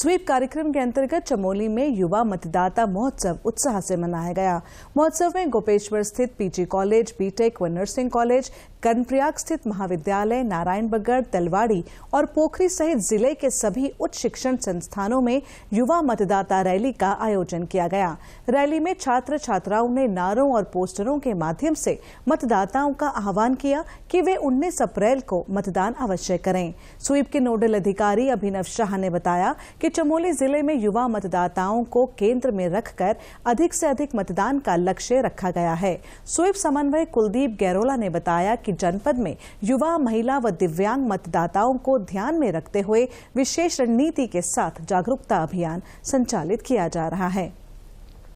SVEEP कार्यक्रम के अंतर्गत चमोली में युवा मतदाता महोत्सव उत्साह से मनाया गया महोत्सव में गोपेश्वर स्थित पीजी कॉलेज बीटेक व नर्सिंग कॉलेज कनप्रयाग स्थित महाविद्यालय नारायण बगड़ तलवाड़ी और पोखरी सहित जिले के सभी उच्च शिक्षण संस्थानों में युवा मतदाता रैली का आयोजन किया गया रैली में छात्र छात्राओं ने नारों और पोस्टरों के माध्यम से मतदाताओं का आह्वान किया कि वे उन्नीस अप्रैल को मतदान अवश्य करें स्वीप के नोडल अधिकारी अभिनव शाह ने बताया कि कि चमोली जिले में युवा मतदाताओं को केंद्र में रखकर अधिक से अधिक मतदान का लक्ष्य रखा गया है स्वीप समन्वय कुलदीप गैरोला ने बताया कि जनपद में युवा महिला व दिव्यांग मतदाताओं को ध्यान में रखते हुए विशेष रणनीति के साथ जागरूकता अभियान संचालित किया जा रहा है